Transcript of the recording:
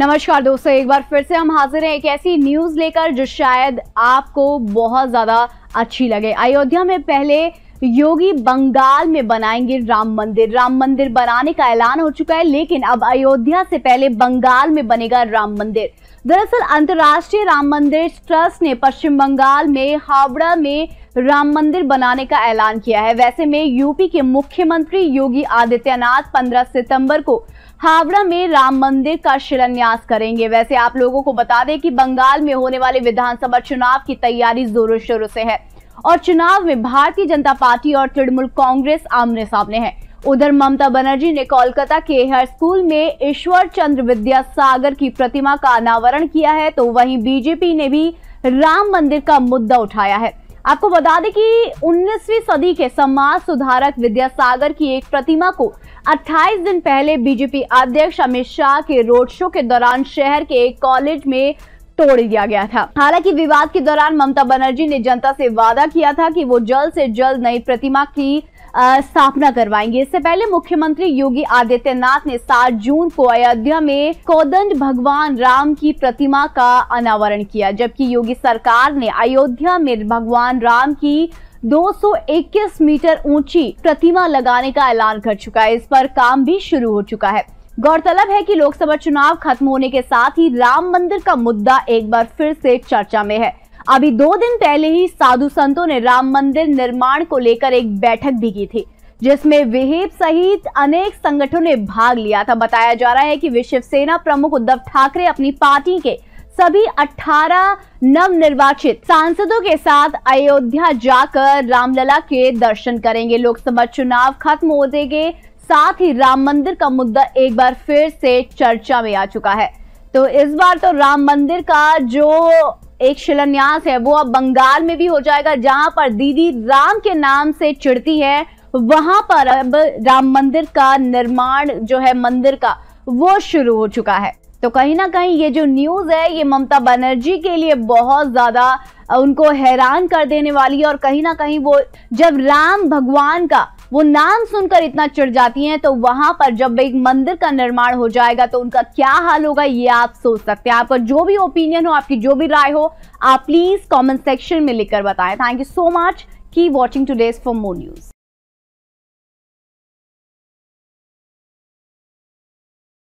नमस्कार दोस्तों एक बार फिर से हम हाजिर हैं एक ऐसी न्यूज़ लेकर जो शायद आपको बहुत ज़्यादा अच्छी लगे अयोध्या में पहले योगी बंगाल में बनाएंगे राम मंदिर राम मंदिर बनाने का ऐलान हो चुका है लेकिन अब अयोध्या से पहले बंगाल में बनेगा राम मंदिर दरअसल अंतर्राष्ट्रीय राम मंदिर ट्रस्ट ने पश्चिम बंगाल में हावड़ा में राम मंदिर बनाने का ऐलान किया है वैसे में यूपी के मुख्यमंत्री योगी आदित्यनाथ 15 सितंबर को हावड़ा में राम मंदिर का शिलान्यास करेंगे वैसे आप लोगों को बता दें कि बंगाल में होने वाले विधानसभा चुनाव की तैयारी जोरों शोरों से है और चुनाव में भारतीय जनता पार्टी और तृणमूल कांग्रेस आमने सामने है उधर ममता बनर्जी ने कोलकाता के हर स्कूल में ईश्वर चंद्र सागर की प्रतिमा का अनावरण किया है तो वहीं बीजेपी ने भी राम मंदिर का मुद्दा उठाया है आपको बता दें कि 19वीं सदी के समाज सुधारक विद्यासागर की एक प्रतिमा को 28 दिन पहले बीजेपी अध्यक्ष अमित शाह के रोड शो के दौरान शहर के एक कॉलेज में तोड़ दिया गया था हालांकि विवाद के दौरान ममता बनर्जी ने जनता से वादा किया था कि वो जल्द से जल्द नई प्रतिमा की स्थापना करवाएंगे इससे पहले मुख्यमंत्री योगी आदित्यनाथ ने 7 जून को अयोध्या में कोदंड भगवान राम की प्रतिमा का अनावरण किया जबकि योगी सरकार ने अयोध्या में भगवान राम की 221 मीटर ऊंची प्रतिमा लगाने का ऐलान कर चुका है इस पर काम भी शुरू हो चुका है गौरतलब है कि लोकसभा चुनाव खत्म होने के साथ ही राम मंदिर का मुद्दा एक बार फिर से चर्चा में है अभी दो दिन पहले ही साधु संतों ने राम मंदिर निर्माण को लेकर एक बैठक भी की थी जिसमें विहेप सहित अनेक संगठनों ने भाग लिया था बताया जा रहा है कि शिवसेना प्रमुख उद्धव ठाकरे अपनी पार्टी के सभी 18 नवनिर्वाचित सांसदों के साथ अयोध्या जाकर रामलला के दर्शन करेंगे लोकसभा चुनाव खत्म होते के साथ ही राम मंदिर का मुद्दा एक बार फिर से चर्चा में आ चुका है तो इस बार तो राम मंदिर का जो एक शिलान्यास है वो अब बंगाल में भी हो जाएगा जहां पर दीदी राम के नाम से चिड़ती है वहां पर अब राम मंदिर का निर्माण जो है मंदिर का वो शुरू हो चुका है तो कहीं ना कहीं ये जो न्यूज़ है ये ममता बनर्जी के लिए बहुत ज़्यादा उनको हैरान कर देने वाली है और कहीं ना कहीं वो जब राम भगवान का वो नाम सुनकर इतना चिड़ जाती हैं तो वहां पर जब एक मंदिर का निर्माण हो जाएगा तो उनका क्या हाल होगा ये आप सोच सकते हैं आपका जो भी ओपिनियन हो आपकी जो भी राय हो आप प्लीज कॉमेंट सेक्शन में लिखकर बताएं थैंक यू सो मच की watching today's for more news